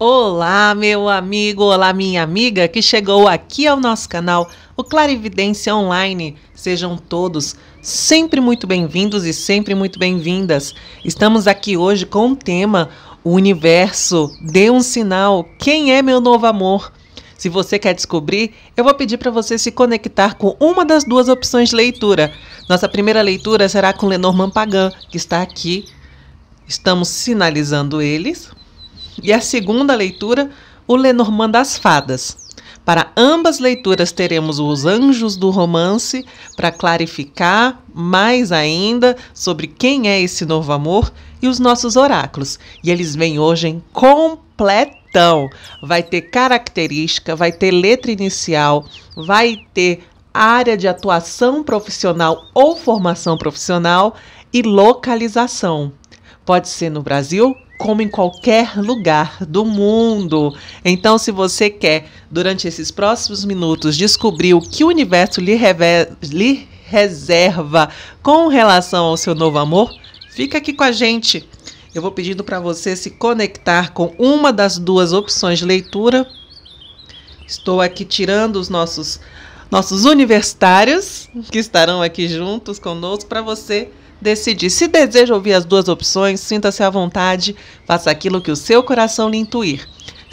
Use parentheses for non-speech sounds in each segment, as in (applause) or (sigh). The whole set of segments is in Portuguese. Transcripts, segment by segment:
Olá, meu amigo, olá, minha amiga que chegou aqui ao nosso canal, o Clarividência Online. Sejam todos sempre muito bem-vindos e sempre muito bem-vindas. Estamos aqui hoje com o tema O Universo Dê um Sinal. Quem é meu novo amor? Se você quer descobrir, eu vou pedir para você se conectar com uma das duas opções de leitura. Nossa primeira leitura será com Lenormand Pagan, que está aqui. Estamos sinalizando eles e a segunda leitura, O Lenormand das Fadas. Para ambas leituras, teremos os anjos do romance para clarificar mais ainda sobre quem é esse novo amor e os nossos oráculos. E eles vêm hoje em completão. Vai ter característica, vai ter letra inicial, vai ter área de atuação profissional ou formação profissional e localização. Pode ser no Brasil, como em qualquer lugar do mundo. Então, se você quer, durante esses próximos minutos, descobrir o que o universo lhe, lhe reserva com relação ao seu novo amor, fica aqui com a gente. Eu vou pedindo para você se conectar com uma das duas opções de leitura. Estou aqui tirando os nossos nossos universitários que estarão aqui juntos conosco para você decidir. Se deseja ouvir as duas opções, sinta-se à vontade, faça aquilo que o seu coração lhe intuir.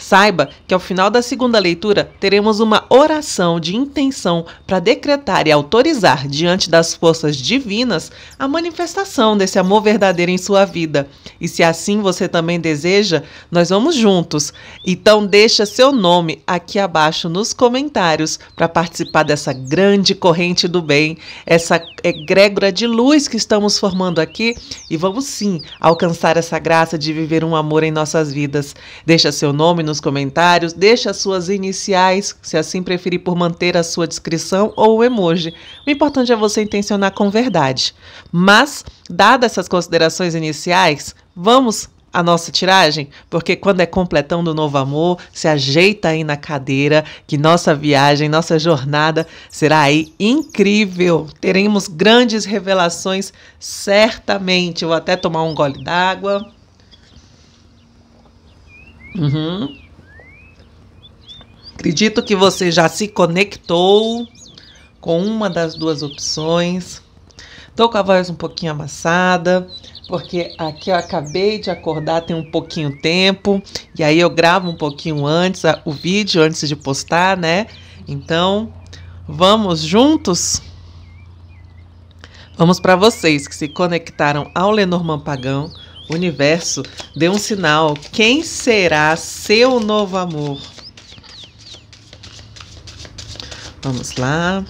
Saiba que ao final da segunda leitura teremos uma oração de intenção para decretar e autorizar diante das forças divinas a manifestação desse amor verdadeiro em sua vida. E se assim você também deseja, nós vamos juntos. Então deixa seu nome aqui abaixo nos comentários para participar dessa grande corrente do bem, essa egrégora de luz que estamos formando aqui e vamos sim alcançar essa graça de viver um amor em nossas vidas. Deixa seu nome nos nos comentários, deixe as suas iniciais, se assim preferir por manter a sua descrição ou o emoji. O importante é você intencionar com verdade. Mas, dadas essas considerações iniciais, vamos a nossa tiragem? Porque quando é completão do novo amor, se ajeita aí na cadeira, que nossa viagem, nossa jornada será aí incrível. Teremos grandes revelações, certamente. Vou até tomar um gole d'água. Uhum. Acredito que você já se conectou com uma das duas opções. Tô com a voz um pouquinho amassada, porque aqui eu acabei de acordar tem um pouquinho tempo, e aí eu gravo um pouquinho antes o vídeo antes de postar, né? Então, vamos juntos? Vamos para vocês que se conectaram ao Lenormand Pagão, o universo deu um sinal. Quem será seu novo amor? Vamos lá.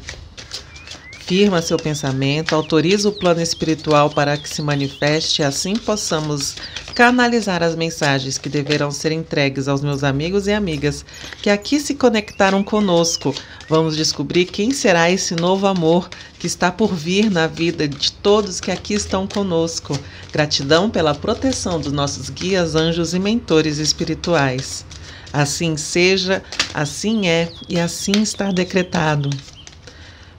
Firma seu pensamento, autoriza o plano espiritual para que se manifeste, assim possamos canalizar as mensagens que deverão ser entregues aos meus amigos e amigas que aqui se conectaram conosco. Vamos descobrir quem será esse novo amor que está por vir na vida de todos que aqui estão conosco. Gratidão pela proteção dos nossos guias, anjos e mentores espirituais. Assim seja, assim é e assim está decretado.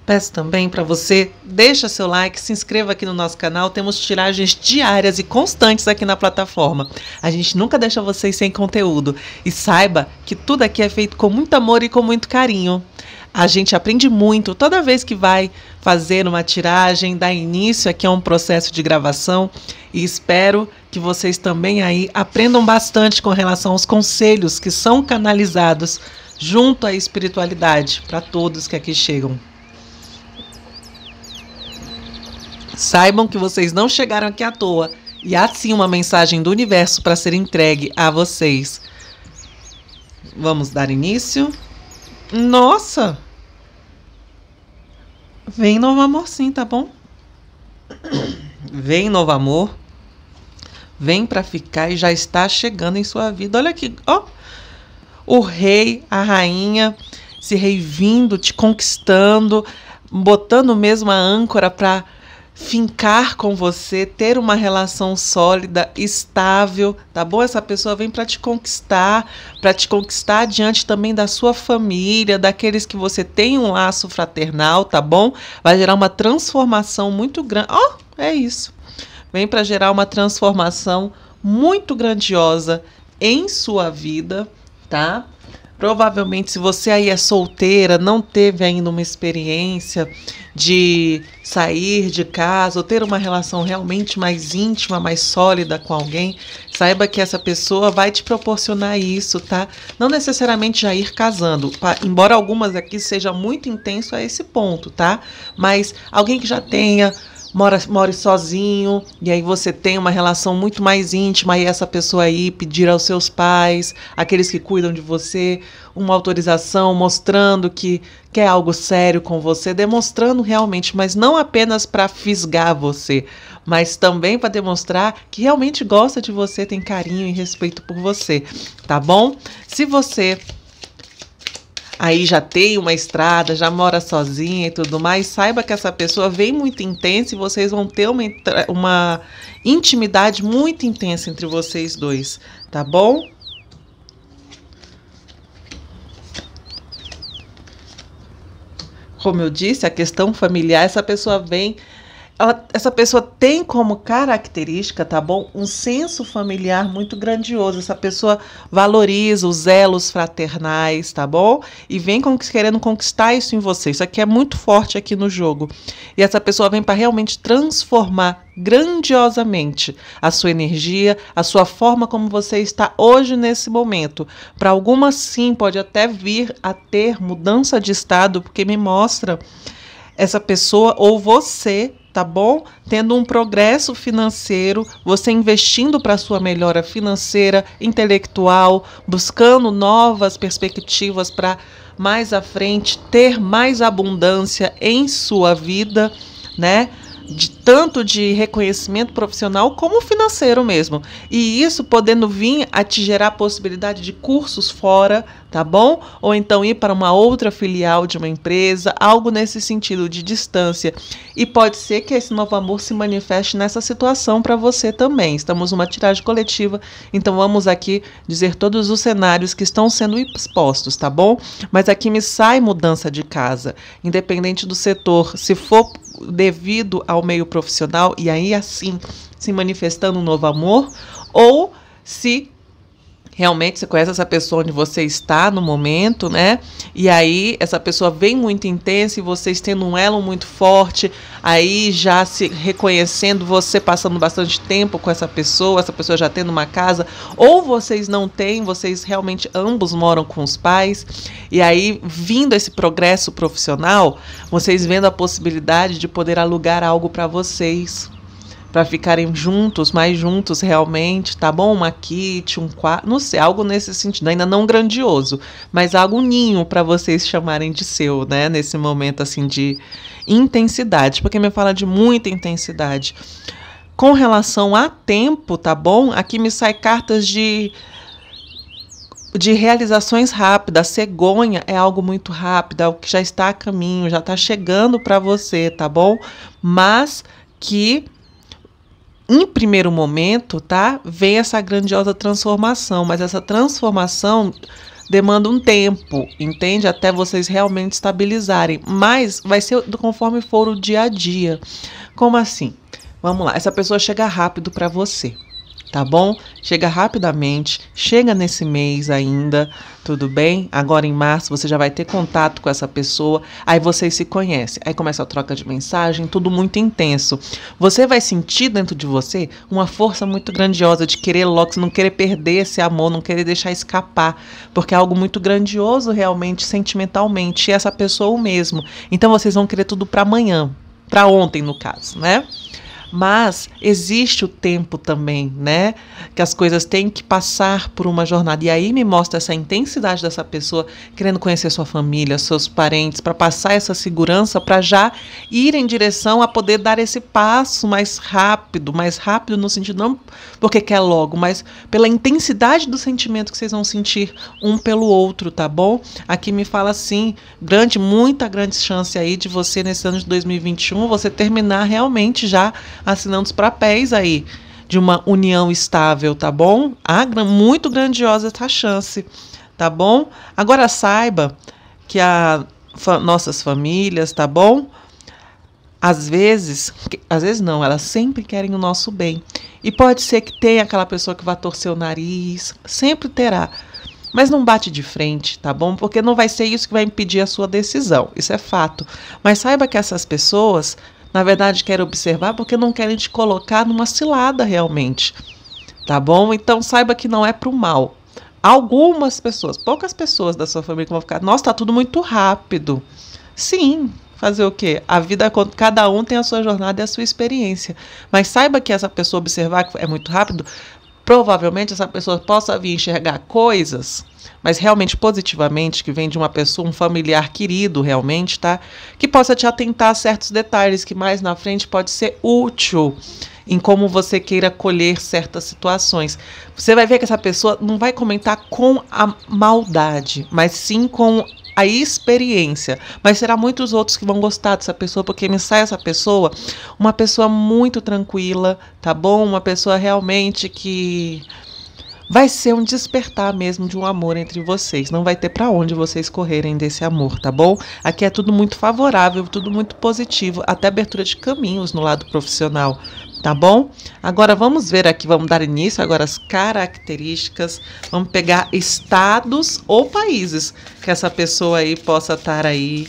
Peço também para você, deixa seu like, se inscreva aqui no nosso canal. Temos tiragens diárias e constantes aqui na plataforma. A gente nunca deixa vocês sem conteúdo. E saiba que tudo aqui é feito com muito amor e com muito carinho. A gente aprende muito toda vez que vai fazer uma tiragem, dar início aqui a é um processo de gravação e espero que vocês também aí aprendam bastante com relação aos conselhos que são canalizados junto à espiritualidade para todos que aqui chegam. Saibam que vocês não chegaram aqui à toa e há sim uma mensagem do universo para ser entregue a vocês. Vamos dar início? Nossa! Vem novo amor sim, tá bom? Vem novo amor. Vem para ficar e já está chegando em sua vida. Olha aqui, ó. O rei, a rainha se vindo, te conquistando, botando mesmo a âncora para fincar com você, ter uma relação sólida, estável, tá bom? Essa pessoa vem para te conquistar, para te conquistar diante também da sua família, daqueles que você tem um laço fraternal, tá bom? Vai gerar uma transformação muito grande. Ó, oh, é isso. Vem para gerar uma transformação muito grandiosa em sua vida, tá? Provavelmente, se você aí é solteira, não teve ainda uma experiência de sair de casa ou ter uma relação realmente mais íntima, mais sólida com alguém, saiba que essa pessoa vai te proporcionar isso, tá? Não necessariamente já ir casando, embora algumas aqui seja muito intenso a esse ponto, tá? Mas alguém que já tenha mora, more sozinho, e aí você tem uma relação muito mais íntima, e essa pessoa aí pedir aos seus pais, aqueles que cuidam de você, uma autorização mostrando que quer algo sério com você, demonstrando realmente, mas não apenas para fisgar você, mas também para demonstrar que realmente gosta de você, tem carinho e respeito por você, tá bom? Se você aí já tem uma estrada, já mora sozinha e tudo mais, saiba que essa pessoa vem muito intensa e vocês vão ter uma, uma intimidade muito intensa entre vocês dois, tá bom? Como eu disse, a questão familiar, essa pessoa vem ela, essa pessoa tem como característica, tá bom? Um senso familiar muito grandioso. Essa pessoa valoriza os elos fraternais, tá bom? E vem querendo conquistar isso em você. Isso aqui é muito forte aqui no jogo. E essa pessoa vem para realmente transformar grandiosamente a sua energia, a sua forma como você está hoje nesse momento. Para algumas, sim, pode até vir a ter mudança de estado, porque me mostra essa pessoa ou você tá bom? Tendo um progresso financeiro, você investindo para sua melhora financeira, intelectual, buscando novas perspectivas para mais à frente ter mais abundância em sua vida, né? de tanto de reconhecimento profissional como financeiro mesmo. E isso podendo vir a te gerar a possibilidade de cursos fora, tá bom? Ou então ir para uma outra filial de uma empresa, algo nesse sentido de distância. E pode ser que esse novo amor se manifeste nessa situação para você também. Estamos numa tiragem coletiva, então vamos aqui dizer todos os cenários que estão sendo expostos, tá bom? Mas aqui me sai mudança de casa, independente do setor. Se for devido ao meio profissional e aí assim se manifestando um novo amor, ou se realmente você conhece essa pessoa onde você está no momento, né? E aí essa pessoa vem muito intensa e vocês tendo um elo muito forte, aí já se reconhecendo, você passando bastante tempo com essa pessoa, essa pessoa já tendo uma casa, ou vocês não têm, vocês realmente ambos moram com os pais, e aí vindo esse progresso profissional, vocês vendo a possibilidade de poder alugar algo para vocês para ficarem juntos, mais juntos realmente, tá bom? Uma kit, um quarto, não sei, algo nesse sentido, ainda não grandioso, mas algo ninho para vocês chamarem de seu, né? Nesse momento assim de intensidade, porque me fala de muita intensidade. Com relação a tempo, tá bom? Aqui me sai cartas de de realizações rápidas. Cegonha é algo muito rápido, é algo que já está a caminho, já está chegando para você, tá bom? Mas que em primeiro momento, tá? Vem essa grandiosa transformação, mas essa transformação demanda um tempo, entende? Até vocês realmente estabilizarem. Mas vai ser conforme for o dia a dia. Como assim? Vamos lá, essa pessoa chega rápido para você tá bom? Chega rapidamente, chega nesse mês ainda, tudo bem? Agora em março você já vai ter contato com essa pessoa, aí vocês se conhecem, aí começa a troca de mensagem, tudo muito intenso. Você vai sentir dentro de você uma força muito grandiosa de querer logo, não querer perder esse amor, não querer deixar escapar, porque é algo muito grandioso realmente, sentimentalmente, e essa pessoa o mesmo. Então vocês vão querer tudo para amanhã, para ontem no caso, né? Mas existe o tempo também, né? Que as coisas têm que passar por uma jornada. E aí me mostra essa intensidade dessa pessoa querendo conhecer sua família, seus parentes, para passar essa segurança, para já ir em direção a poder dar esse passo mais rápido, mais rápido no sentido não porque quer logo, mas pela intensidade do sentimento que vocês vão sentir um pelo outro, tá bom? Aqui me fala assim, grande, muita grande chance aí de você nesse ano de 2021 você terminar realmente já assinando os papéis aí de uma união estável, tá bom? Ah, muito grandiosa essa chance, tá bom? Agora saiba que a fa nossas famílias, tá bom? Às vezes, às vezes não, elas sempre querem o nosso bem. E pode ser que tenha aquela pessoa que vá torcer o nariz, sempre terá. Mas não bate de frente, tá bom? Porque não vai ser isso que vai impedir a sua decisão, isso é fato. Mas saiba que essas pessoas na verdade querem observar porque não querem te colocar numa cilada realmente. Tá bom? Então saiba que não é para o mal. Algumas pessoas, poucas pessoas da sua família que vão ficar, nossa, tá tudo muito rápido. Sim, fazer o quê? A vida, cada um tem a sua jornada e a sua experiência. Mas saiba que essa pessoa observar que é muito rápido, provavelmente essa pessoa possa vir enxergar coisas, mas realmente positivamente, que vem de uma pessoa, um familiar querido realmente, tá? Que possa te atentar a certos detalhes que mais na frente pode ser útil em como você queira colher certas situações. Você vai ver que essa pessoa não vai comentar com a maldade, mas sim com a experiência. Mas será muitos outros que vão gostar dessa pessoa, porque me sai essa pessoa uma pessoa muito tranquila, tá bom? Uma pessoa realmente que vai ser um despertar mesmo de um amor entre vocês. Não vai ter para onde vocês correrem desse amor, tá bom? Aqui é tudo muito favorável, tudo muito positivo, até abertura de caminhos no lado profissional tá bom? Agora vamos ver aqui, vamos dar início agora às características. Vamos pegar estados ou países que essa pessoa aí possa estar aí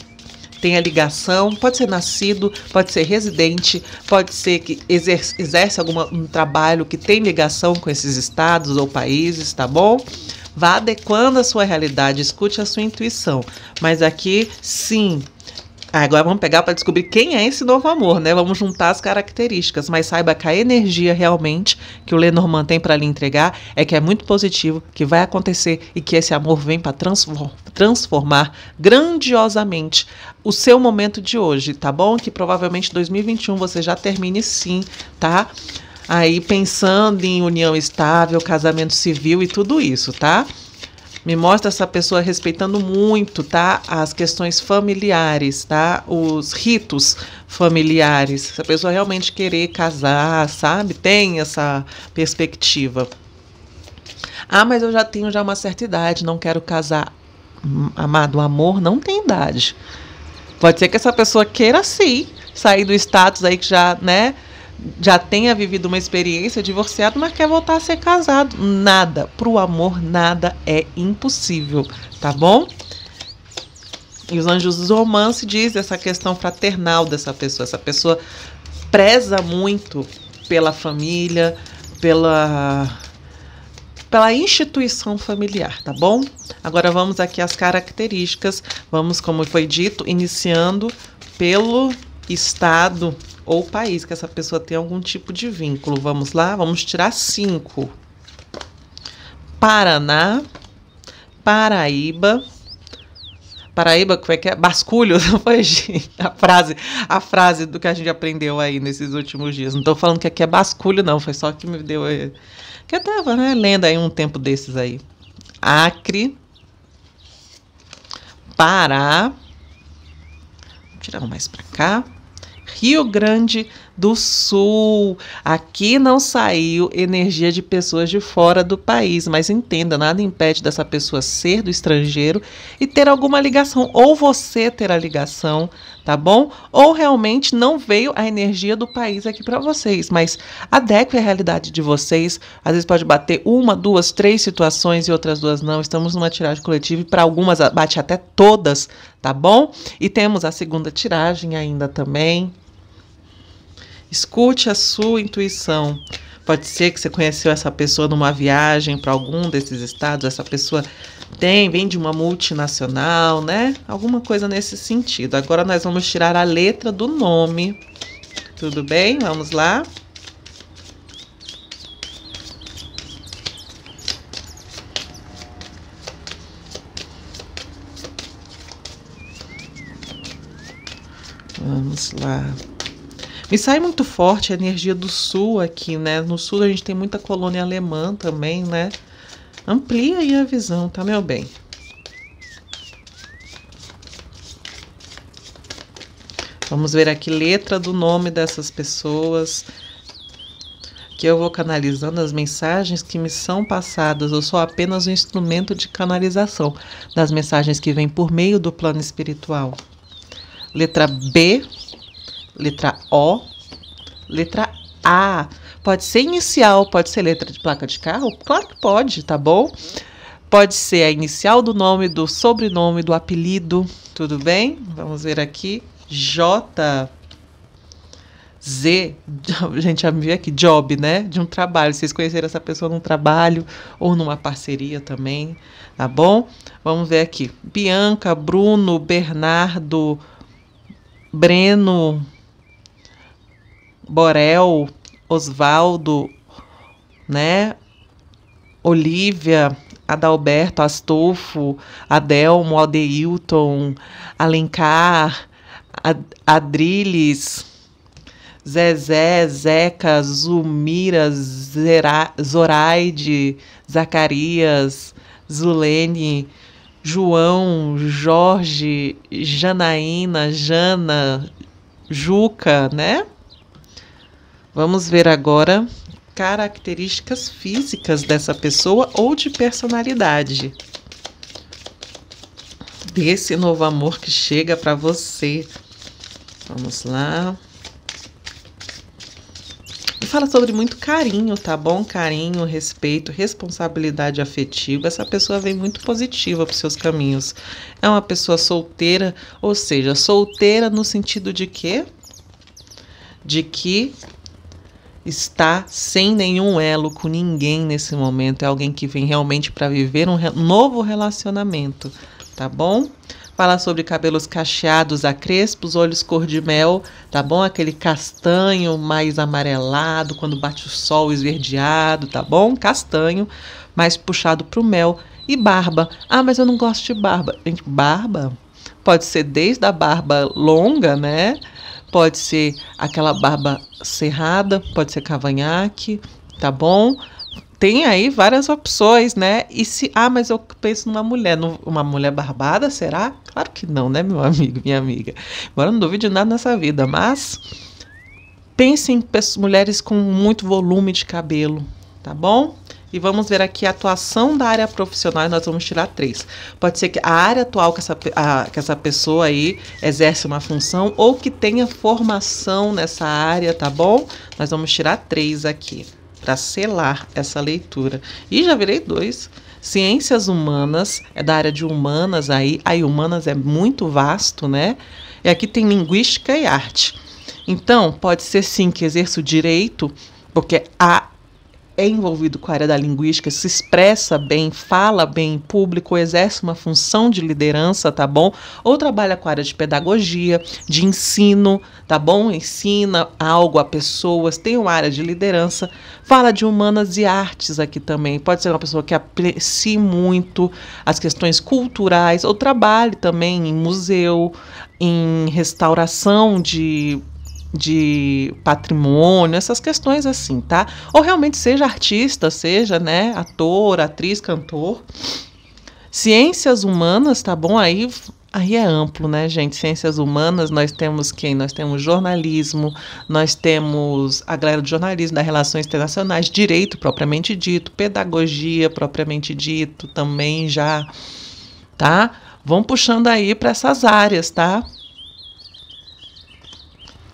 tenha ligação, pode ser nascido, pode ser residente, pode ser que exerce, exerce algum um trabalho que tem ligação com esses estados ou países, tá bom? Vá adequando a sua realidade, escute a sua intuição. Mas aqui, sim, ah, agora vamos pegar para descobrir quem é esse novo amor, né? Vamos juntar as características, mas saiba que a energia realmente que o Lenormand tem para lhe entregar é que é muito positivo, que vai acontecer e que esse amor vem para transformar grandiosamente o seu momento de hoje, tá bom? Que provavelmente 2021 você já termine sim, tá? Aí pensando em união estável, casamento civil e tudo isso, tá? Me mostra essa pessoa respeitando muito, tá? As questões familiares, tá? Os ritos familiares. Se a pessoa realmente querer casar, sabe? Tem essa perspectiva. Ah, mas eu já tenho já uma certa idade, não quero casar. Amado, amor não tem idade. Pode ser que essa pessoa queira sim sair do status aí que já, né? já tenha vivido uma experiência divorciado, mas quer voltar a ser casado. Nada, para o amor nada é impossível, tá bom? E os anjos do romance diz essa questão fraternal dessa pessoa, essa pessoa preza muito pela família, pela pela instituição familiar, tá bom? Agora vamos aqui às características. Vamos, como foi dito, iniciando pelo estado ou país que essa pessoa tem algum tipo de vínculo. Vamos lá, vamos tirar cinco: Paraná, Paraíba. Paraíba, como é que é? Basculho, (laughs) não foi, gente? A frase, a frase do que a gente aprendeu aí nesses últimos dias. Não estou falando que aqui é basculho, não. Foi só que me deu. Eh, que eu tava, né, lendo aí um tempo desses aí. Acre. Pará. Vou tirar um mais para cá. Rio Grande do Sul. Aqui não saiu energia de pessoas de fora do país, mas entenda, nada impede dessa pessoa ser do estrangeiro e ter alguma ligação, ou você ter a ligação, tá bom? Ou realmente não veio a energia do país aqui para vocês, mas adeque a realidade de vocês. Às vezes pode bater uma, duas, três situações e outras duas não. Estamos numa tiragem coletiva e para algumas bate até todas, tá bom? E temos a segunda tiragem ainda também. Escute a sua intuição. Pode ser que você conheceu essa pessoa numa viagem para algum desses estados, essa pessoa tem, vem de uma multinacional, né? Alguma coisa nesse sentido. Agora nós vamos tirar a letra do nome. Tudo bem? Vamos lá. Vamos lá. E sai muito forte a energia do sul aqui, né? No sul a gente tem muita colônia alemã também, né? Amplia aí a visão, tá, meu bem? Vamos ver aqui letra do nome dessas pessoas. Que eu vou canalizando as mensagens que me são passadas. Eu sou apenas um instrumento de canalização das mensagens que vêm por meio do plano espiritual. Letra B letra O, letra A. Pode ser inicial, pode ser letra de placa de carro? Claro que pode, tá bom? Pode ser a inicial do nome, do sobrenome, do apelido, tudo bem? Vamos ver aqui. J. Z, (laughs) gente, já me aqui, job, né? De um trabalho. Vocês conheceram essa pessoa num trabalho ou numa parceria também, tá bom? Vamos ver aqui. Bianca, Bruno, Bernardo, Breno, Borel, Osvaldo, né? Olivia, Adalberto, Astolfo, Adelmo, Aldeilton, Alencar, Ad Adriles, Zezé, Zeca, Zumira, Zera Zoraide, Zacarias, Zulene, João, Jorge, Janaína, Jana, Juca, né? Vamos ver agora características físicas dessa pessoa ou de personalidade. Desse novo amor que chega para você. Vamos lá. Fala sobre muito carinho, tá bom? Carinho, respeito, responsabilidade afetiva. Essa pessoa vem muito positiva para seus caminhos. É uma pessoa solteira, ou seja, solteira no sentido de quê? De que está sem nenhum elo com ninguém nesse momento. É alguém que vem realmente para viver um re novo relacionamento, tá bom? Fala sobre cabelos cacheados a crespos, olhos cor de mel, tá bom? Aquele castanho mais amarelado, quando bate o sol esverdeado, tá bom? Castanho, mais puxado pro mel. E barba. Ah, mas eu não gosto de barba. Gente, barba? Pode ser desde a barba longa, né? pode ser aquela barba cerrada, pode ser cavanhaque, tá bom? Tem aí várias opções, né? E se, ah, mas eu penso numa mulher, uma mulher barbada, será? Claro que não, né, meu (laughs) amigo, minha amiga? Agora não de nada nessa vida, mas pense em mulheres com muito volume de cabelo, tá bom? e vamos ver aqui a atuação da área profissional nós vamos tirar três. Pode ser que a área atual que essa, a, que essa pessoa aí exerce uma função ou que tenha formação nessa área, tá bom? Nós vamos tirar três aqui para selar essa leitura. E já virei dois. Ciências humanas, é da área de humanas aí, aí humanas é muito vasto, né? E aqui tem linguística e arte. Então, pode ser sim que exerça o direito, porque a é envolvido com a área da linguística, se expressa bem, fala bem em público, exerce uma função de liderança, tá bom? Ou trabalha com a área de pedagogia, de ensino, tá bom? Ensina algo a pessoas, tem uma área de liderança. Fala de humanas e artes aqui também. Pode ser uma pessoa que aprecie muito as questões culturais ou trabalhe também em museu, em restauração de de patrimônio, essas questões assim, tá? Ou realmente seja artista, seja, né, ator, atriz, cantor. Ciências humanas, tá bom? Aí aí é amplo, né, gente? Ciências humanas, nós temos quem? Nós temos jornalismo, nós temos a galera do jornalismo, das relações internacionais, direito propriamente dito, pedagogia propriamente dito, também já, tá? Vão puxando aí para essas áreas, tá?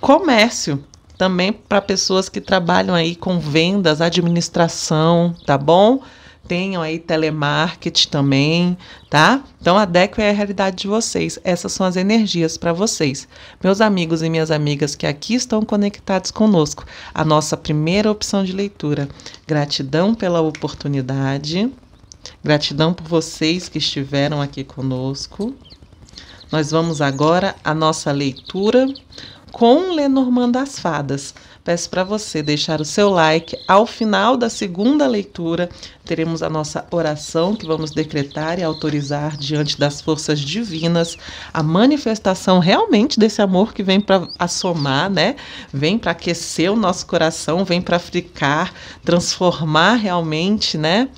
comércio também para pessoas que trabalham aí com vendas, administração, tá bom? Tenham aí telemarketing também, tá? Então a DECO é a realidade de vocês. Essas são as energias para vocês. Meus amigos e minhas amigas que aqui estão conectados conosco, a nossa primeira opção de leitura. Gratidão pela oportunidade. Gratidão por vocês que estiveram aqui conosco. Nós vamos agora à nossa leitura com Lenormand das Fadas. Peço para você deixar o seu like. Ao final da segunda leitura, teremos a nossa oração que vamos decretar e autorizar diante das forças divinas a manifestação realmente desse amor que vem para assomar, né? Vem para aquecer o nosso coração, vem para fricar, transformar realmente, né?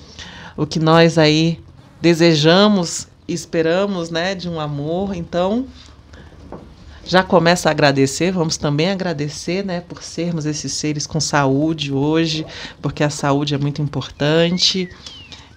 O que nós aí desejamos, esperamos, né, de um amor. Então, já começa a agradecer, vamos também agradecer, né, por sermos esses seres com saúde hoje, porque a saúde é muito importante.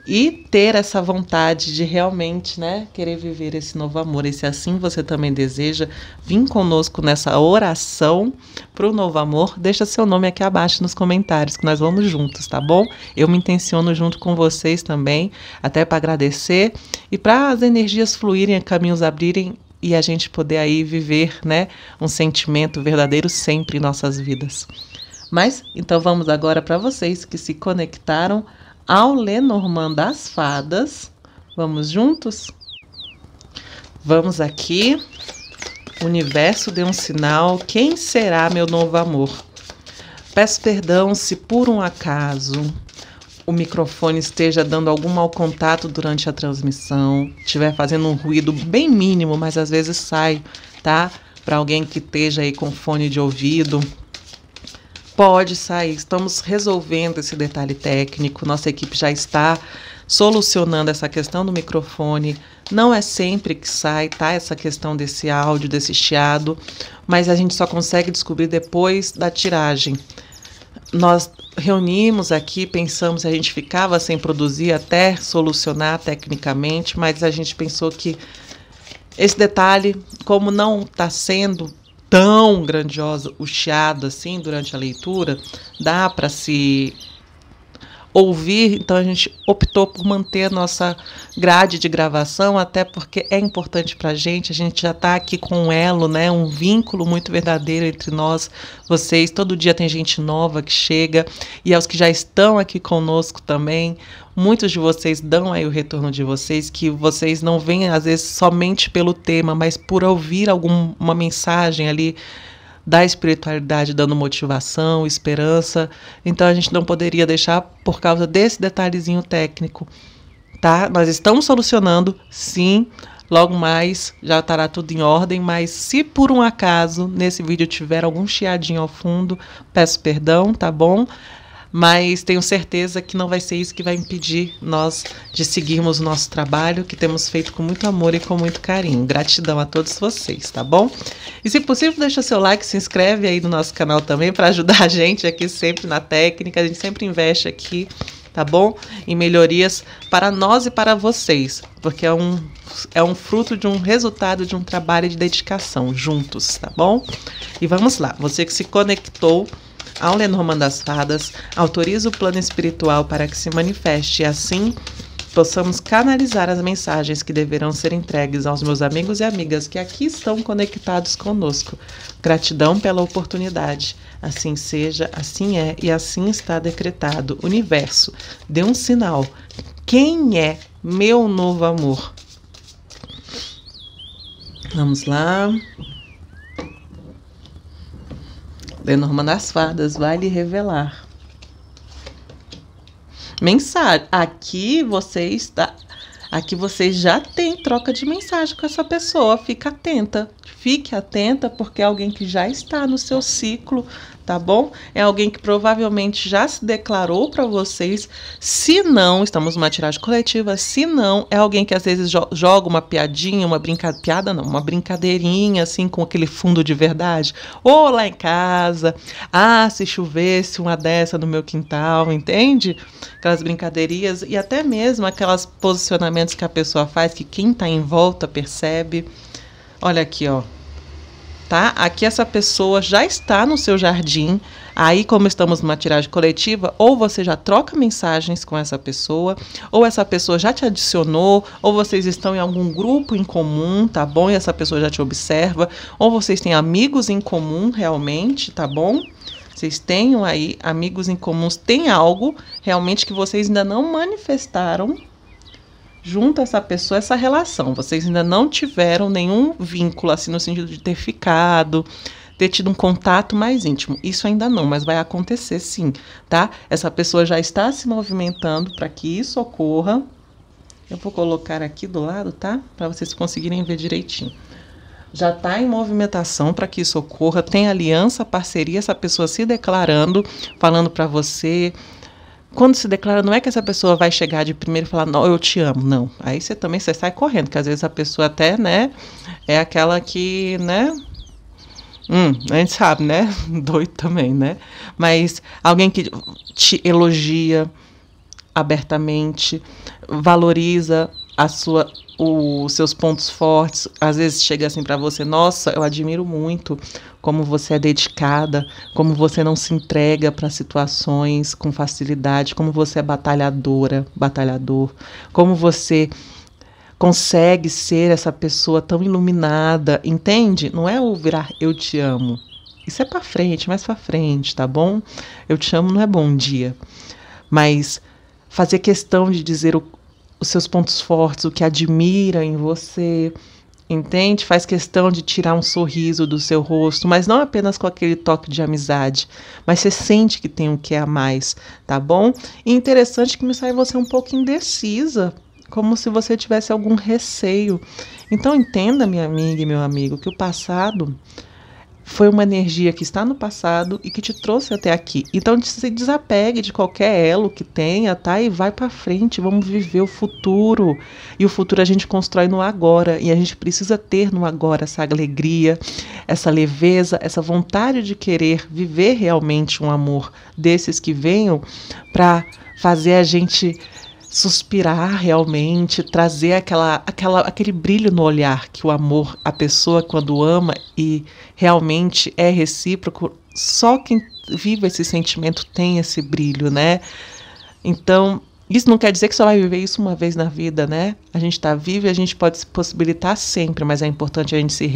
E ter essa vontade de realmente, né, querer viver esse novo amor. E se assim você também deseja, vim conosco nessa oração para o novo amor, deixa seu nome aqui abaixo nos comentários, que nós vamos juntos, tá bom? Eu me intenciono junto com vocês também, até para agradecer e para as energias fluírem, caminhos abrirem e a gente poder aí viver, né, um sentimento verdadeiro sempre em nossas vidas. Mas então vamos agora para vocês que se conectaram ao Lenormand das Fadas. Vamos juntos? Vamos aqui. O universo deu um sinal. Quem será meu novo amor? Peço perdão se por um acaso o microfone esteja dando algum mau contato durante a transmissão, estiver fazendo um ruído bem mínimo, mas às vezes sai, tá? Para alguém que esteja aí com fone de ouvido, pode sair. Estamos resolvendo esse detalhe técnico. Nossa equipe já está solucionando essa questão do microfone. Não é sempre que sai, tá? Essa questão desse áudio, desse chiado, mas a gente só consegue descobrir depois da tiragem nós reunimos aqui, pensamos, a gente ficava sem produzir até solucionar tecnicamente, mas a gente pensou que esse detalhe, como não está sendo tão grandioso o chiado assim durante a leitura, dá para se ouvir, então a gente optou por manter a nossa grade de gravação, até porque é importante para a gente, a gente já está aqui com um elo, né, um vínculo muito verdadeiro entre nós, vocês, todo dia tem gente nova que chega, e aos que já estão aqui conosco também, muitos de vocês dão aí o retorno de vocês, que vocês não vêm às vezes somente pelo tema, mas por ouvir alguma mensagem ali, da espiritualidade dando motivação, esperança. Então a gente não poderia deixar por causa desse detalhezinho técnico, tá? Nós estamos solucionando, sim. Logo mais já estará tudo em ordem, mas se por um acaso nesse vídeo tiver algum chiadinho ao fundo, peço perdão, tá bom? mas tenho certeza que não vai ser isso que vai impedir nós de seguirmos o nosso trabalho que temos feito com muito amor e com muito carinho. Gratidão a todos vocês, tá bom? E se possível, deixa seu like, se inscreve aí no nosso canal também para ajudar a gente aqui sempre na técnica, a gente sempre investe aqui tá bom? Em melhorias para nós e para vocês, porque é um, é um fruto de um resultado de um trabalho de dedicação juntos, tá bom? E vamos lá, você que se conectou ao é Lenormand das Fadas, autoriza o plano espiritual para que se manifeste e assim possamos canalizar as mensagens que deverão ser entregues aos meus amigos e amigas que aqui estão conectados conosco. Gratidão pela oportunidade. Assim seja, assim é e assim está decretado. Universo, dê um sinal. Quem é meu novo amor? Vamos lá. Lenormand das Fadas vai lhe revelar. Mensagem. Aqui você está. Aqui você já tem troca de mensagem com essa pessoa. Fica atenta. Fique atenta, porque é alguém que já está no seu ciclo, tá bom? É alguém que provavelmente já se declarou para vocês. Se não, estamos numa tiragem coletiva, se não, é alguém que às vezes jo joga uma piadinha, uma brincadeira piada não, uma brincadeirinha assim com aquele fundo de verdade, ou lá em casa, ah, se chovesse uma dessa no meu quintal, entende? Aquelas brincadeirinhas e até mesmo aquelas posicionamentos que a pessoa faz que quem está em volta percebe. Olha aqui, ó tá? Aqui essa pessoa já está no seu jardim. Aí, como estamos numa tiragem coletiva, ou você já troca mensagens com essa pessoa, ou essa pessoa já te adicionou, ou vocês estão em algum grupo em comum, tá bom? E essa pessoa já te observa, ou vocês têm amigos em comum realmente, tá bom? Vocês tenham aí amigos em comuns, tem algo realmente que vocês ainda não manifestaram, junto a essa pessoa essa relação. Vocês ainda não tiveram nenhum vínculo, assim, no sentido de ter ficado, ter tido um contato mais íntimo. Isso ainda não, mas vai acontecer sim, tá? Essa pessoa já está se movimentando para que isso ocorra. Eu vou colocar aqui do lado, tá? Para vocês conseguirem ver direitinho. Já está em movimentação para que isso ocorra. Tem aliança, parceria, essa pessoa se declarando, falando para você, quando se declara, não é que essa pessoa vai chegar de primeiro e falar, não, eu te amo, não. Aí você também você sai correndo, que às vezes a pessoa até, né, é aquela que, né, Hum, a gente sabe, né? (laughs) Doido também, né? Mas alguém que te elogia abertamente, valoriza a sua, os seus pontos fortes. Às vezes chega assim para você: Nossa, eu admiro muito como você é dedicada, como você não se entrega para situações com facilidade, como você é batalhadora, batalhador, como você consegue ser essa pessoa tão iluminada, entende? Não é o virar eu te amo. Isso é para frente, mais para frente, tá bom? Eu te amo não é bom dia. Mas fazer questão de dizer o, os seus pontos fortes, o que admira em você, entende? Faz questão de tirar um sorriso do seu rosto, mas não apenas com aquele toque de amizade, mas você sente que tem o que a mais, tá bom? E interessante que me sai você um pouco indecisa, como se você tivesse algum receio. Então entenda, minha amiga e meu amigo, que o passado foi uma energia que está no passado e que te trouxe até aqui. Então se desapegue de qualquer elo que tenha, tá? E vai para frente, vamos viver o futuro. E o futuro a gente constrói no agora e a gente precisa ter no agora essa alegria, essa leveza, essa vontade de querer viver realmente um amor desses que venham para fazer a gente suspirar realmente, trazer aquela, aquela, aquele brilho no olhar que o amor, a pessoa quando ama e realmente é recíproco, só quem vive esse sentimento tem esse brilho, né? Então, isso não quer dizer que só vai viver isso uma vez na vida, né? A gente está vivo e a gente pode se possibilitar sempre, mas é importante a gente se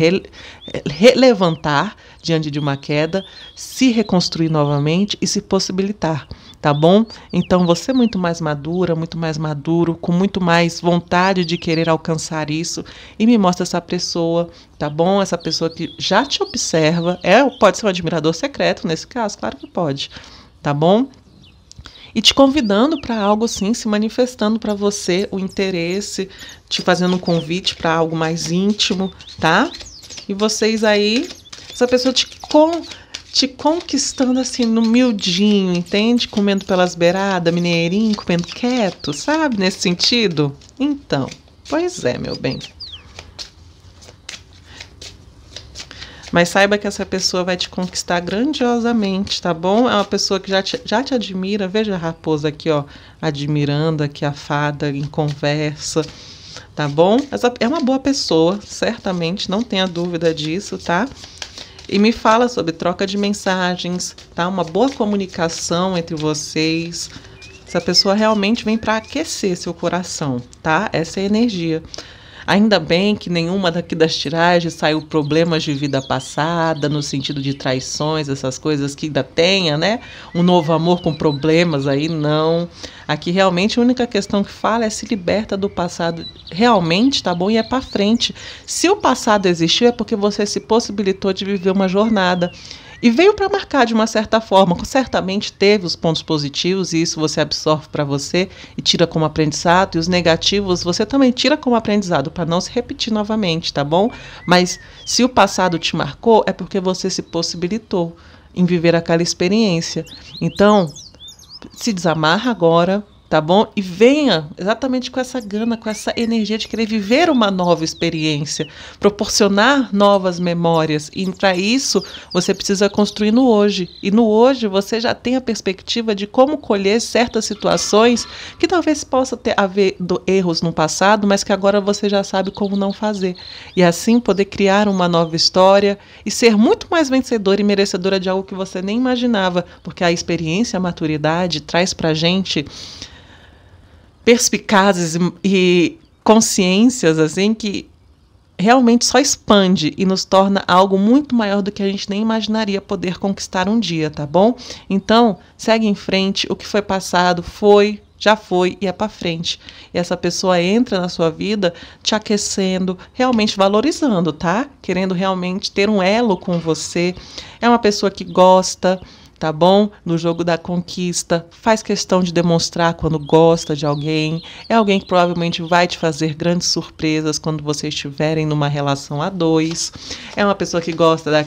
relevantar diante de uma queda, se reconstruir novamente e se possibilitar tá bom? Então você é muito mais madura, muito mais maduro, com muito mais vontade de querer alcançar isso e me mostra essa pessoa, tá bom? Essa pessoa que já te observa, é, pode ser um admirador secreto nesse caso, claro que pode, tá bom? e te convidando para algo sim, se manifestando para você o interesse, te fazendo um convite para algo mais íntimo, tá? E vocês aí, essa pessoa te com te conquistando assim no miudinho, entende? Comendo pelas beiradas, mineirinho, comendo quieto, sabe? Nesse sentido? Então, pois é, meu bem. Mas saiba que essa pessoa vai te conquistar grandiosamente, tá bom? É uma pessoa que já te, já te admira. Veja a raposa aqui, ó, admirando aqui a fada em conversa, tá bom? Essa é uma boa pessoa, certamente, não tenha dúvida disso, tá? e me fala sobre troca de mensagens, tá? Uma boa comunicação entre vocês. Essa pessoa realmente vem para aquecer seu coração, tá? Essa é a energia. Ainda bem que nenhuma daqui das tiragens saiu problemas de vida passada, no sentido de traições, essas coisas que ainda tenha, né? Um novo amor com problemas aí, não. Aqui realmente a única questão que fala é se liberta do passado realmente, tá bom? E é para frente. Se o passado existiu, é porque você se possibilitou de viver uma jornada. E veio para marcar de uma certa forma. Certamente teve os pontos positivos, e isso você absorve para você e tira como aprendizado. E os negativos você também tira como aprendizado, para não se repetir novamente, tá bom? Mas se o passado te marcou, é porque você se possibilitou em viver aquela experiência. Então, se desamarra agora, tá bom? E venha exatamente com essa gana, com essa energia de querer viver uma nova experiência, proporcionar novas memórias. E para isso, você precisa construir no hoje. E no hoje, você já tem a perspectiva de como colher certas situações que talvez possa ter havido erros no passado, mas que agora você já sabe como não fazer. E assim poder criar uma nova história e ser muito mais vencedora e merecedora de algo que você nem imaginava, porque a experiência, a maturidade traz para gente perspicazes e consciências assim que realmente só expande e nos torna algo muito maior do que a gente nem imaginaria poder conquistar um dia, tá bom? Então, segue em frente, o que foi passado foi, já foi e é para frente. E essa pessoa entra na sua vida te aquecendo, realmente valorizando, tá? Querendo realmente ter um elo com você. É uma pessoa que gosta, tá bom? No jogo da conquista, faz questão de demonstrar quando gosta de alguém. É alguém que provavelmente vai te fazer grandes surpresas quando vocês estiverem numa relação a dois. É uma pessoa que gosta da. É,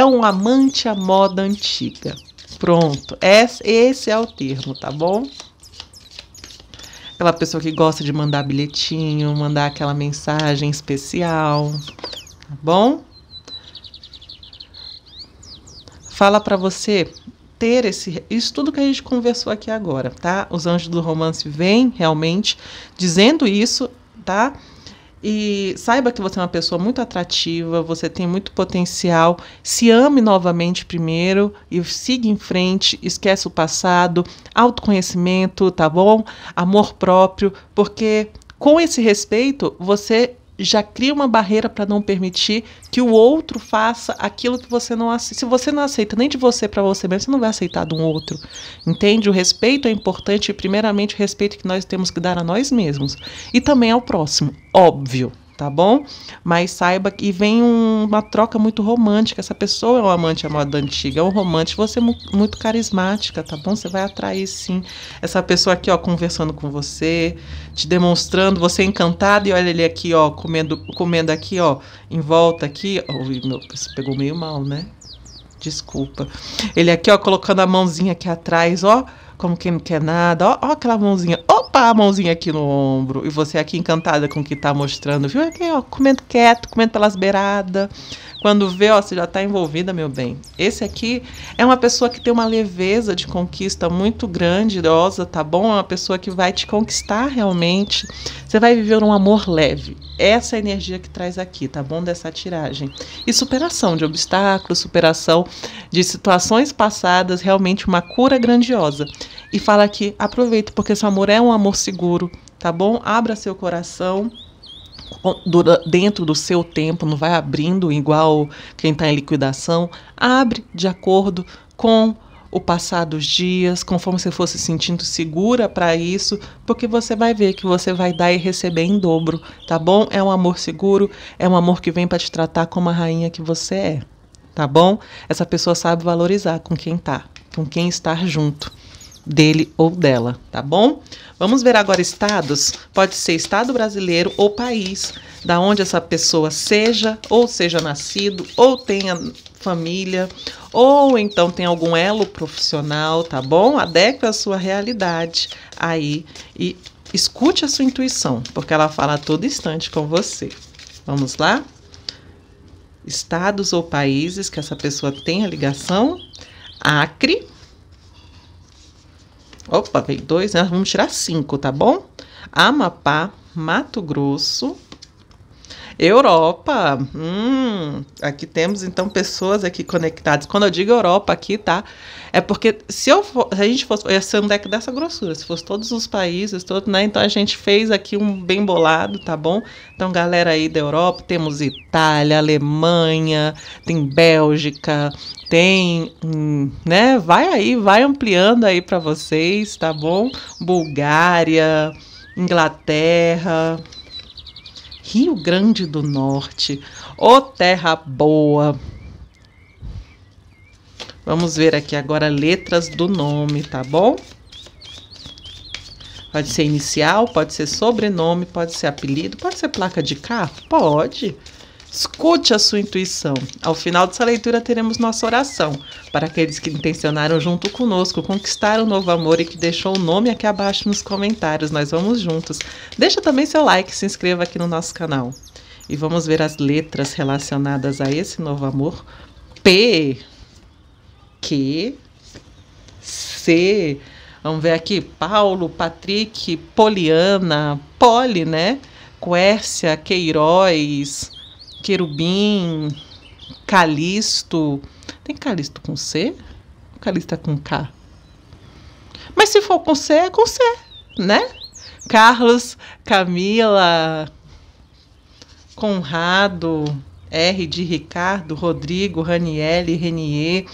é um amante à moda antiga. Pronto, esse é o termo, tá bom? Aquela pessoa que gosta de mandar bilhetinho, mandar aquela mensagem especial, tá bom? Fala para você ter esse isso tudo que a gente conversou aqui agora, tá? Os anjos do romance vêm realmente dizendo isso, tá? E saiba que você é uma pessoa muito atrativa, você tem muito potencial. Se ame novamente primeiro e siga em frente, esquece o passado, autoconhecimento, tá bom? Amor próprio, porque com esse respeito você já cria uma barreira para não permitir que o outro faça aquilo que você não aceita. Se você não aceita nem de você para você mesmo, você não vai aceitar de um outro. Entende? O respeito é importante, primeiramente, o respeito que nós temos que dar a nós mesmos e também ao próximo, óbvio tá bom? Mas saiba que vem um, uma troca muito romântica. Essa pessoa é um amante à moda antiga, é um romântico, você é muito carismática, tá bom? Você vai atrair sim essa pessoa aqui, ó, conversando com você, te demonstrando, você é encantado e olha ele aqui, ó, comendo, comendo aqui, ó, em volta aqui. Oh, meu, pegou meio mal, né? Desculpa. Ele aqui, ó, colocando a mãozinha aqui atrás, ó como quem não quer nada. Ó, ó aquela mãozinha. Opa, a mãozinha aqui no ombro. E você aqui encantada com o que tá mostrando, viu? Aqui, ó, comendo quieto, comendo pelas beiradas. Quando vê, ó, você já está envolvida, meu bem. Esse aqui é uma pessoa que tem uma leveza de conquista muito grandiosa, tá bom? É uma pessoa que vai te conquistar realmente. Você vai viver um amor leve. Essa é a energia que traz aqui, tá bom? Dessa tiragem. E superação de obstáculos, superação de situações passadas, realmente uma cura grandiosa. E fala aqui, aproveita, porque esse amor é um amor seguro, tá bom? Abra seu coração dentro do seu tempo, não vai abrindo igual quem está em liquidação, abre de acordo com o passar dos dias, conforme você for se sentindo segura para isso, porque você vai ver que você vai dar e receber em dobro, tá bom? É um amor seguro, é um amor que vem para te tratar como a rainha que você é, tá bom? Essa pessoa sabe valorizar com quem tá, com quem estar junto dele ou dela, tá bom? Vamos ver agora estados. Pode ser estado brasileiro ou país, da onde essa pessoa seja, ou seja nascido, ou tenha família, ou então tem algum elo profissional, tá bom? Adeque a sua realidade aí e escute a sua intuição, porque ela fala a todo instante com você. Vamos lá? Estados ou países que essa pessoa tenha ligação? Acre, Opa, veio dois, né? Vamos tirar cinco, tá bom? Amapá, Mato Grosso, Europa. Hum, aqui temos então pessoas aqui conectadas. Quando eu digo Europa aqui, tá? É porque se eu for, se a gente fosse, ia ser um deck dessa grossura, se fosse todos os países, todo, né? Então a gente fez aqui um bem bolado, tá bom? Então galera aí da Europa, temos Itália, Alemanha, tem Bélgica, tem, hum, né? Vai aí, vai ampliando aí para vocês, tá bom? Bulgária, Inglaterra, Rio Grande do Norte. Ô oh, terra boa! Vamos ver aqui agora letras do nome, tá bom? Pode ser inicial, pode ser sobrenome, pode ser apelido, pode ser placa de carro? Pode. Pode. Escute a sua intuição. Ao final dessa leitura teremos nossa oração para aqueles que intencionaram junto conosco conquistar o um novo amor e que deixou o nome aqui abaixo nos comentários. Nós vamos juntos. Deixa também seu like, se inscreva aqui no nosso canal. E vamos ver as letras relacionadas a esse novo amor. P, Q, C. Vamos ver aqui, Paulo, Patrick, Poliana, Poli, né? Quércia, Queiroz, Querubim, Calisto. Tem Calisto com C? O Calisto é com K? Mas se for com C, é com C, né? Carlos, Camila, Conrado, R de Ricardo, Rodrigo, Raniele, Renier,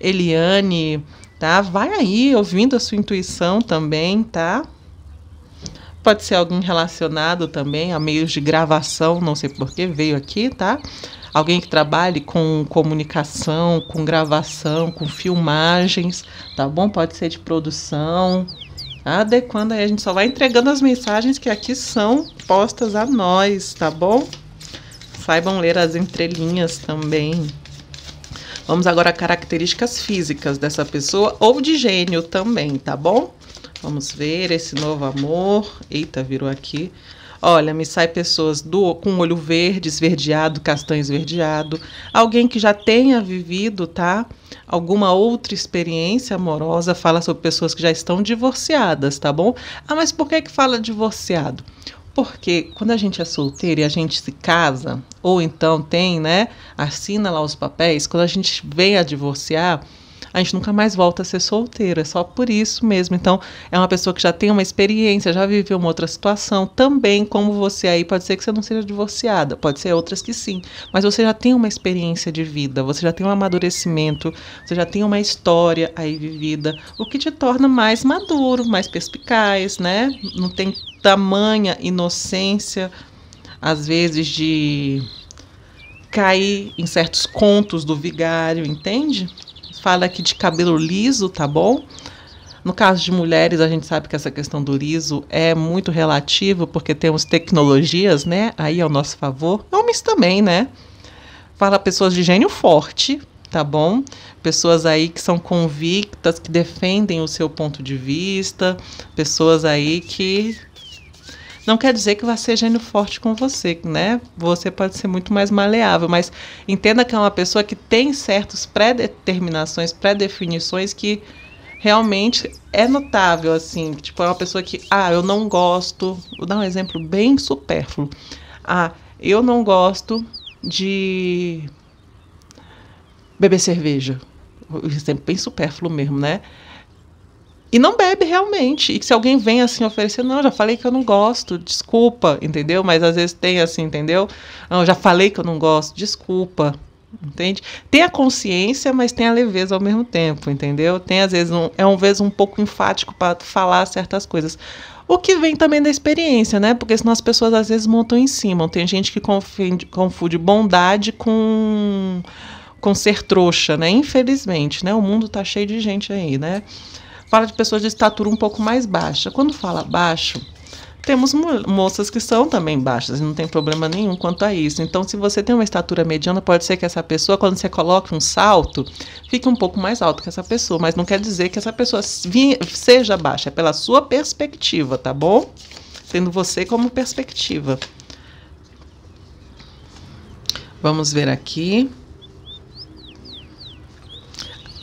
Eliane, tá? Vai aí ouvindo a sua intuição também, tá? Pode ser alguém relacionado também a meios de gravação, não sei porquê, veio aqui, tá? Alguém que trabalhe com comunicação, com gravação, com filmagens, tá bom? Pode ser de produção. Adequando aí, a gente só vai entregando as mensagens que aqui são postas a nós, tá bom? Saibam ler as entrelinhas também. Vamos agora a características físicas dessa pessoa ou de gênio também, tá bom? Vamos ver esse novo amor. Eita, virou aqui. Olha, me sai pessoas do, com olho verde, esverdeado, castanho esverdeado. Alguém que já tenha vivido, tá? Alguma outra experiência amorosa. Fala sobre pessoas que já estão divorciadas, tá bom? Ah, mas por que, que fala divorciado? Porque quando a gente é solteiro e a gente se casa, ou então tem, né? Assina lá os papéis, quando a gente vem a divorciar a gente nunca mais volta a ser solteira, é só por isso mesmo. Então, é uma pessoa que já tem uma experiência, já viveu uma outra situação, também como você aí, pode ser que você não seja divorciada, pode ser outras que sim, mas você já tem uma experiência de vida, você já tem um amadurecimento, você já tem uma história aí vivida, o que te torna mais maduro, mais perspicaz, né? Não tem tamanha inocência às vezes de cair em certos contos do vigário, entende? fala aqui de cabelo liso, tá bom? No caso de mulheres, a gente sabe que essa questão do liso é muito relativa, porque temos tecnologias, né? Aí ao nosso favor. Homens também, né? Fala pessoas de gênio forte, tá bom? Pessoas aí que são convictas, que defendem o seu ponto de vista, pessoas aí que não quer dizer que vá seja indo forte com você, né? Você pode ser muito mais maleável, mas entenda que é uma pessoa que tem certas pré-determinações, pré-definições que realmente é notável, assim. Tipo, é uma pessoa que, ah, eu não gosto. Vou dar um exemplo bem supérfluo. Ah, eu não gosto de beber cerveja. Um exemplo bem supérfluo mesmo, né? E não bebe realmente. E se alguém vem assim oferecer, não, já falei que eu não gosto, desculpa, entendeu? Mas às vezes tem assim, entendeu? Não, já falei que eu não gosto, desculpa. Entende? Tem a consciência, mas tem a leveza ao mesmo tempo, entendeu? Tem às vezes um, é um vez um pouco enfático para falar certas coisas. O que vem também da experiência, né? Porque senão as pessoas às vezes montam em cima. Tem gente que confunde, confunde bondade com, com ser trouxa, né? Infelizmente, né? O mundo tá cheio de gente aí, né? fala de pessoas de estatura um pouco mais baixa. Quando fala baixo, temos mo moças que são também baixas, não tem problema nenhum quanto a isso. Então, se você tem uma estatura mediana, pode ser que essa pessoa, quando você coloque um salto, fique um pouco mais alto que essa pessoa, mas não quer dizer que essa pessoa seja baixa, é pela sua perspectiva, tá bom? Tendo você como perspectiva. Vamos ver aqui.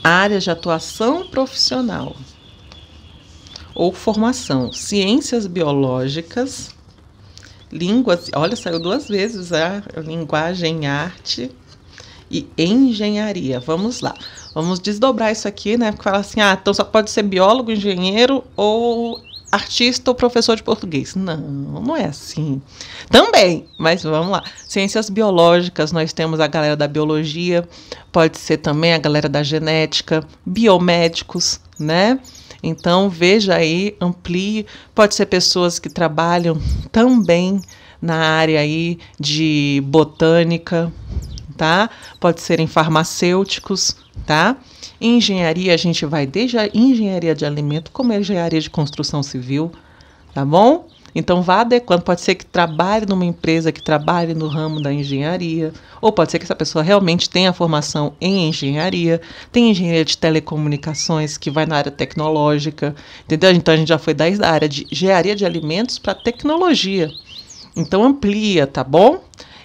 Área de atuação profissional ou formação, ciências biológicas, línguas, olha, saiu duas vezes a linguagem, arte e engenharia. Vamos lá. Vamos desdobrar isso aqui, né? Porque fala assim: "Ah, então só pode ser biólogo, engenheiro ou artista ou professor de português". Não, não é assim. Também, mas vamos lá. Ciências biológicas, nós temos a galera da biologia, pode ser também a galera da genética, biomédicos, né? Então veja aí, amplie. Pode ser pessoas que trabalham também na área aí de botânica, tá? Pode ser em farmacêuticos, tá? engenharia a gente vai desde a engenharia de alimento como a engenharia de construção civil, tá bom? Então vá adequando, pode ser que trabalhe numa empresa que trabalhe no ramo da engenharia, ou pode ser que essa pessoa realmente tenha formação em engenharia, tem engenharia de telecomunicações que vai na área tecnológica, entendeu? Então a gente já foi da área de engenharia de alimentos para tecnologia. Então amplia, tá bom?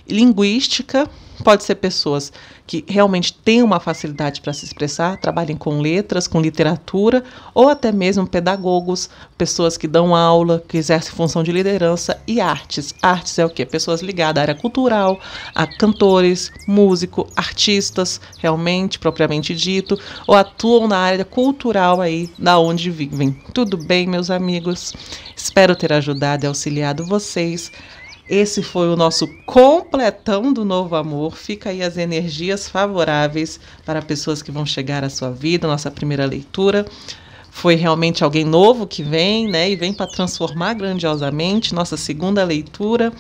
Linguística, Pode ser pessoas que realmente têm uma facilidade para se expressar, trabalhem com letras, com literatura, ou até mesmo pedagogos, pessoas que dão aula, que exercem função de liderança e artes. Artes é o quê? Pessoas ligadas à área cultural, a cantores, músicos, artistas, realmente, propriamente dito, ou atuam na área cultural aí, da onde vivem. Tudo bem, meus amigos? Espero ter ajudado e auxiliado vocês esse foi o nosso completão do novo amor. Fica aí as energias favoráveis para pessoas que vão chegar à sua vida, nossa primeira leitura. Foi realmente alguém novo que vem, né? E vem para transformar grandiosamente. Nossa segunda leitura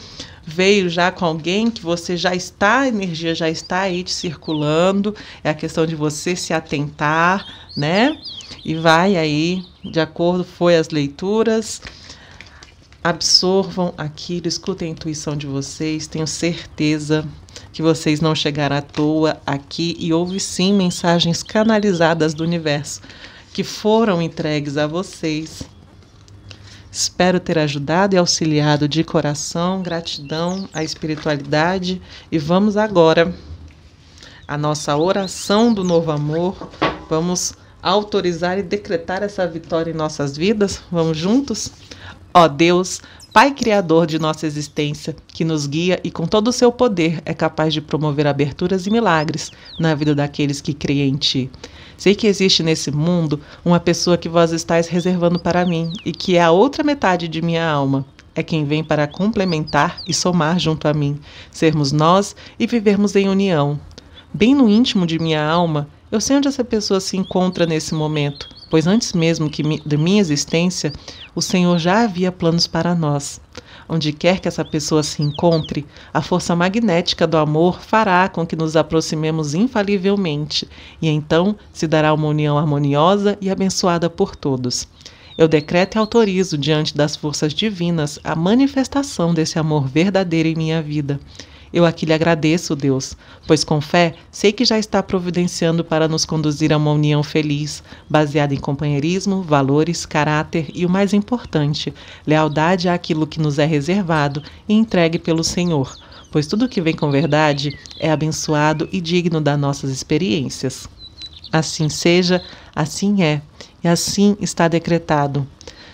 veio já com alguém que você já está, a energia já está aí te circulando. É a questão de você se atentar, né? E vai aí, de acordo foi as leituras absorvam aquilo, escutem a intuição de vocês. Tenho certeza que vocês não chegaram à toa aqui e houve sim mensagens canalizadas do universo que foram entregues a vocês. Espero ter ajudado e auxiliado de coração, gratidão à espiritualidade e vamos agora à nossa oração do novo amor. Vamos autorizar e decretar essa vitória em nossas vidas. Vamos juntos? Ó Deus, Pai Criador de nossa existência, que nos guia e com todo o seu poder é capaz de promover aberturas e milagres na vida daqueles que creem em Ti. Sei que existe nesse mundo uma pessoa que vós estáis reservando para mim e que é a outra metade de minha alma. É quem vem para complementar e somar junto a mim, sermos nós e vivermos em união. Bem no íntimo de minha alma, eu sei onde essa pessoa se encontra nesse momento, pois antes mesmo que mi, de minha existência, o Senhor já havia planos para nós. Onde quer que essa pessoa se encontre, a força magnética do amor fará com que nos aproximemos infalivelmente, e então se dará uma união harmoniosa e abençoada por todos. Eu decreto e autorizo diante das forças divinas a manifestação desse amor verdadeiro em minha vida. Eu aqui lhe agradeço, Deus, pois com fé sei que já está providenciando para nos conduzir a uma união feliz, baseada em companheirismo, valores, caráter e o mais importante, lealdade àquilo que nos é reservado e entregue pelo Senhor, pois tudo que vem com verdade é abençoado e digno das nossas experiências. Assim seja, assim é, e assim está decretado.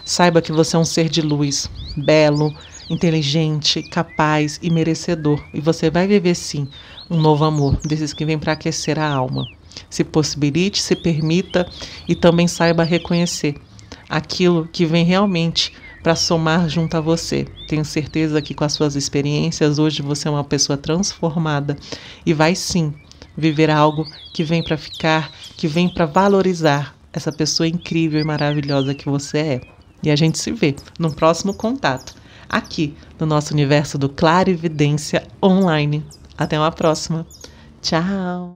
Saiba que você é um ser de luz, belo, inteligente, capaz e merecedor. E você vai viver sim um novo amor, desses que vem para aquecer a alma. Se possibilite, se permita e também saiba reconhecer aquilo que vem realmente para somar junto a você. Tenho certeza que com as suas experiências hoje você é uma pessoa transformada e vai sim viver algo que vem para ficar, que vem para valorizar essa pessoa incrível e maravilhosa que você é. E a gente se vê no próximo contato aqui no nosso universo do Clarividência Online. Até uma próxima. Tchau!